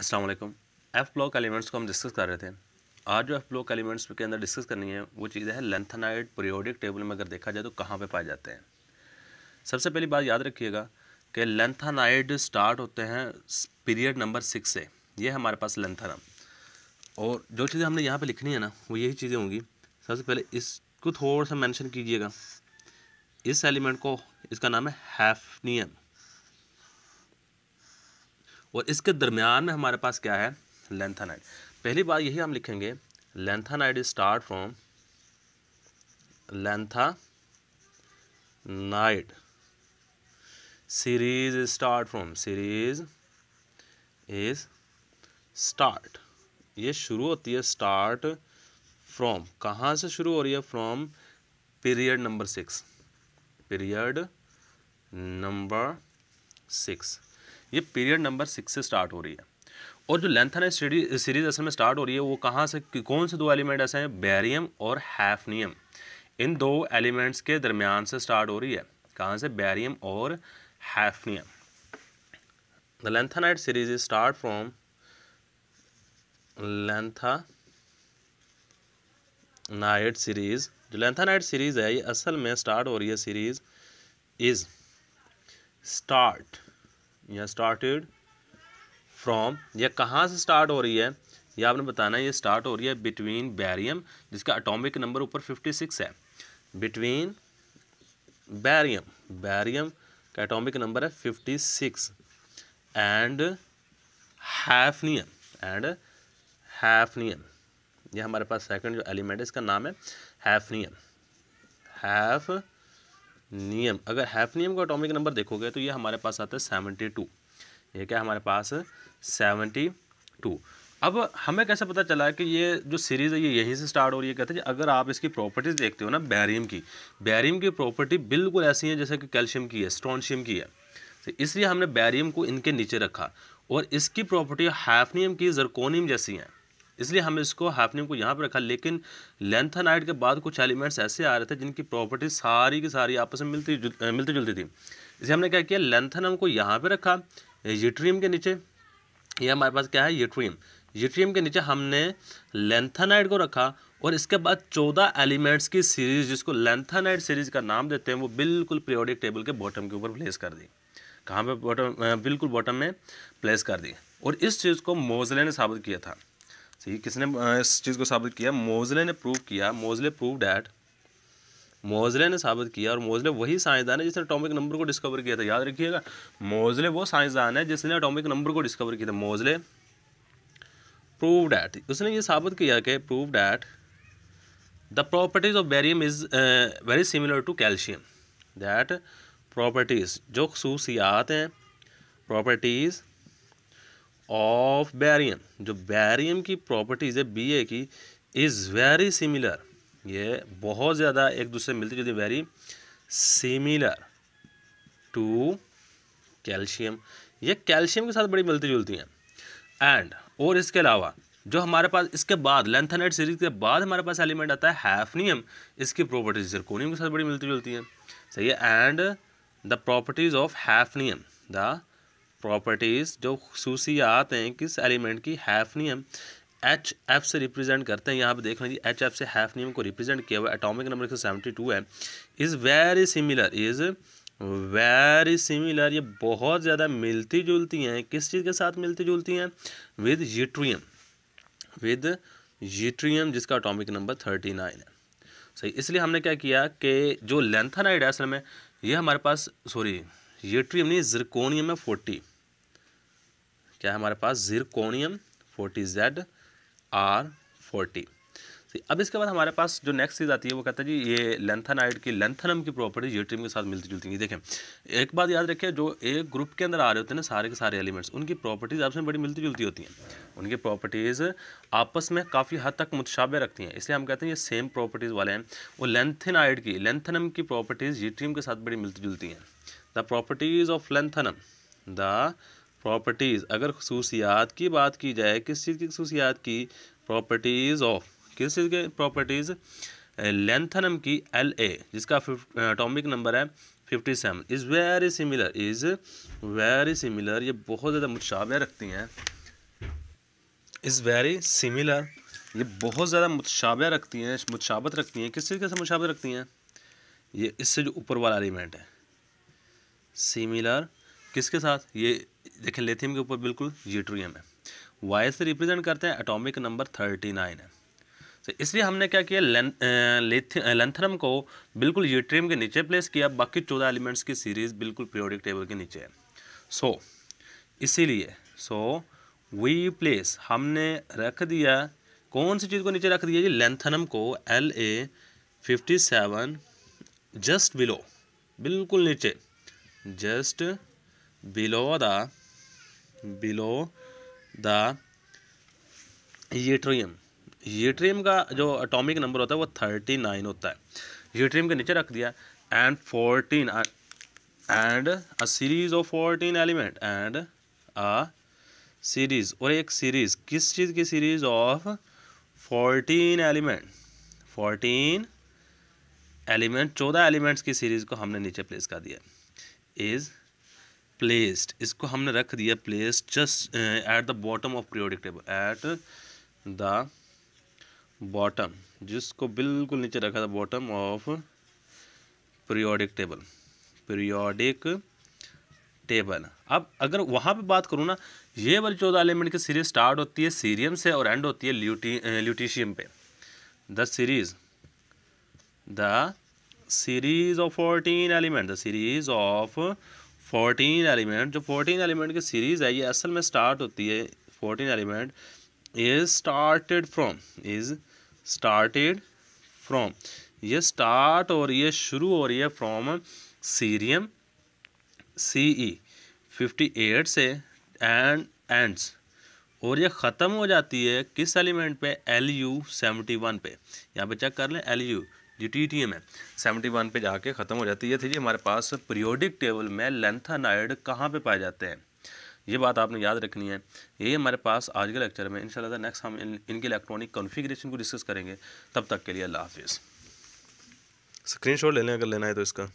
अस्सलाम वालेकुम F block elements को हम डिस्कस कर रहे थे आज जो एफ ब्लॉक एलिमेंट्स के अंदर डिस्कस करनी है वो चीज़ है लेंथनाइड पीरियोडिक टेबल में अगर देखा जाए तो कहाँ पे पाए जाते हैं सबसे पहली बात याद रखिएगा कि लेंथनाइड स्टार्ट होते हैं पीरियड नंबर सिक्स से ये हमारे पास लेंथना और जो चीज़ें हमने यहाँ पर लिखनी है ना वो यही चीज़ें होंगी सबसे पहले इसको थोड़ा सा मैंशन कीजिएगा इस एलिमेंट को इसका नाम है हैफनियम और इसके दरमियान में हमारे पास क्या है लेंथानाइड पहली बार यही हम लिखेंगे lanthanide is start from lanthanide series start from series is start ये शुरू होती है स्टार्ट फ्रॉम कहाँ से शुरू हो रही है from period number six period number six ये पीरियड नंबर सिक्स से स्टार्ट हो रही है और जो लेंथन है सीरीज असल में स्टार्ट हो रही है वो कहाँ से कौन से दो एलिमेंट ऐसे हैं बैरियम और हैफनियम इन दो एलिमेंट्स के दरमियान से स्टार्ट हो रही है कहाँ से बैरियम और hafnium the lanthanide series is start from lanthanide series जो लेंथा नाइट सीरीज़ है ये असल में स्टार्ट हो रही है सीरीज़ इज़ स्टार्ट या स्टार्टेड फ्रॉम या कहाँ से स्टार्ट हो रही है यह आपने बताना है ये स्टार्ट हो रही है बिटवीन बैरियम जिसका अटोमिक नंबर ऊपर फिफ्टी सिक्स है बिटवीन बैरियम बैरियम का अटोमिक नंबर है fifty six and hafnium and hafnium यह हमारे पास सेकंड जो एलिमेंट है इसका नाम है हैफनियम हैफ नियम अगर हैफनियम का अटोमिक नंबर देखोगे तो ये हमारे पास आता है सेवनटी टू ये क्या हमारे पास सेवनटी टू अब हमें कैसे पता चला है कि ये जो सीरीज़ है ये यहीं से स्टार्ट हो रही है कहते हैं अगर आप इसकी प्रॉपर्टीज़ देखते हो ना बैरियम की बैरियम की प्रॉपर्टी बिल्कुल ऐसी है जैसे कि कैल्शियम की है स्ट्रॉनशियम की है तो इसलिए हमने बैरियम को इनके नीचे रखा और इसकी प्रॉपर्टी हैफनियम की जरकोनियम जैसी हैं इसलिए हम इसको हैफनियम को यहाँ पर रखा लेकिन लेंथानाइड के बाद कुछ एलिमेंट्स ऐसे आ रहे थे जिनकी प्रॉपर्टी सारी की सारी आपस में मिलती मिलती जुलती थी इसलिए हमने क्या किया लेंथनम को यहाँ पर रखा यूट्रीम के नीचे ये हमारे पास क्या है यूट्रीम यूट्रियम के नीचे हमने लेंथानाइड को रखा और इसके बाद चौदह एलिमेंट्स की सीरीज़ जिसको लेंथानाइड सीरीज़ का नाम देते हैं वो बिल्कुल प्रियोडिक टेबल के बॉटम के ऊपर प्लेस कर दी कहाँ पे बॉटम बिल्कुल बॉटम में प्लेस कर दी और इस चीज़ को मोजले ने साबित किया था सही किसने इस चीज़ को साबित किया मोजले ने प्रूव किया मोजले प्रूव डैट मोजले ने साबित किया और मोजले वही साइंसदान है जिसने अटोमिक नंबर को डिस्कवर किया था याद रखिएगा मोजले वो साइंसदान है जिसने अटोमिक नंबर को डिस्कवर किया था मोजले प्रूव डैट उसने ये साबित किया कि prove that the properties of barium is very similar to calcium that properties जो खसूसियात हैं प्रॉपर्टीज़ ऑफ बैरियम जो बैरियम की प्रॉपर्टीज़ है बी की इज़ वेरी सिमिलर ये बहुत ज़्यादा एक दूसरे मिलती जुलती वेरी सिमिलर टू कैल्शियम ये कैल्शियम के साथ बड़ी मिलती जुलती हैं एंड और इसके अलावा जो हमारे पास इसके बाद लेंथनाइट सीरीज के बाद हमारे पास एलिमेंट आता है हैफनियम इसकी प्रॉपर्टीज जरकोनियम के साथ बड़ी मिलती जुलती हैं सही है and the properties of hafnium the properties जो खसूसियात हैं किस एलिमेंट की हैफनियम एच एफ से रिप्रेजेंट करते हैं यहाँ पे देख लीजिए एच एफ से हैफनियम को रिप्रेजेंट किया हुआ एटॉमिक नंबर एक सेवेंटी टू है is very similar is very similar ये बहुत ज़्यादा मिलती जुलती हैं किस चीज़ के साथ मिलती जुलती हैं विद यूट्रियम विद यूट्रियम जिसका अटोमिक नंबर थर्टी नाइन है सही इसलिए हमने क्या किया कि जो लेंथनाइड है असल में ये हमारे पास सॉरी यूट्रियम नहीं जरकोनियम है फोर्टी क्या है हमारे पास zirconium forty Z R forty अब इसके बाद हमारे पास जो नेक्स्ट चीज़ आती है वो कहता है जी ये लेंथनाइड की लेंथनम की प्रॉपर्टी जीट्रियम के साथ मिलती जुलती है देखें एक बात याद रखिए जो एक ग्रुप के अंदर आ रहे होते हैं ना सारे के सारे एलिमेंट्स उनकी प्रॉपर्टीज़ आपस में बड़ी मिलती जुलती होती हैं उनकी प्रॉपर्टीज़ आपस में काफ़ी हद तक मुतशाबे रखती हैं इसलिए हम कहते हैं ये सेम प्रॉपर्टीज़ वाले हैं वो लेंथनाइड की लेंथनम की प्रॉपर्टीज़ जीट्रियम के साथ बड़ी मिलती जुलती हैं the properties of lanthanum the properties अगर खसूसियात की बात की जाए किस चीज़ की खसूसियात की प्रॉपर्टीज़ ऑफ किस चीज़ के प्रॉपर्टीज़ लेंथनम की एल ए जिसका एटॉमिक नंबर है fifty seven is very similar is very similar ये बहुत ज़्यादा मुतशाबे रखती हैं इज़ वेरी सिमिलर ये बहुत ज़्यादा मुतशाबे रखती हैं मुतशाबत रखती हैं किस चीज़ से मुशाबत रखती हैं ये इससे जो ऊपर वाला एलिमेंट है सिमिलर किसके साथ ये देखें लिथियम के ऊपर बिल्कुल यूट्रियम है वाई से रिप्रेजेंट करते हैं एटॉमिक नंबर थर्टी नाइन है तो इसलिए हमने क्या किया लेंथनम को बिल्कुल यूट्रियम के नीचे प्लेस किया बाकी चौदह एलिमेंट्स की सीरीज़ बिल्कुल पीरियोडिक टेबल के नीचे है सो so, इसीलिए सो वी प्लेस हमने रख दिया कौन सी चीज़ को नीचे रख दिया जी लेंथनम को L A fifty seven just below बिल्कुल नीचे just below the below the yttrium yttrium का जो अटोमिक नंबर होता है वो थर्टी नाइन होता है यूट्रियम के नीचे रख दिया and fourteen and a series of fourteen element and a series और एक सीरीज किस चीज़ की series of fourteen element fourteen element चौदह एलिमेंट्स की सीरीज को हमने नीचे प्लेस कर दिया इज़ placed इसको हमने रख दिया place just at the bottom of periodic table at the bottom जिसको बिल्कुल नीचे रखा था bottom of periodic table periodic table अब अगर वहाँ पे बात करूँ ना ये वाली चौदह एलिमेंट की सीरीज स्टार्ट होती है सीरियम से और एंड होती है ल्यूटी ल्यूटिशियम uh, पे the series the series of fourteen element the series of fourteen element जो फोर्टीन एलिमेंट की सीरीज़ है ये असल में स्टार्ट होती है fourteen element is started from is started from ये स्टार्ट हो रही है शुरू हो रही है from cerium C E fifty eight से एंड एंड्स और ये ख़त्म हो जाती है किस एलिमेंट पे एल यू सेवेंटी वन पे यहाँ पे चेक कर लें एल यू जो टी टी एम है सेवेंटी वन पे जाके ख़त्म हो जाती है ये थी जी हमारे पास पीरियोडिक टेबल में लेंथानाइड कहाँ पे पाए जाते हैं ये बात आपने याद रखनी है ये हमारे पास आज के लेक्चर में इंशाल्लाह नेक्स्ट हम इन, इनके इलेक्ट्रॉनिक कॉन्फ़िगरेशन को डिस्कस करेंगे तब तक के लिए अल्लाह हाफिज़ स्क्रीन ले लें अगर लेना है तो इसका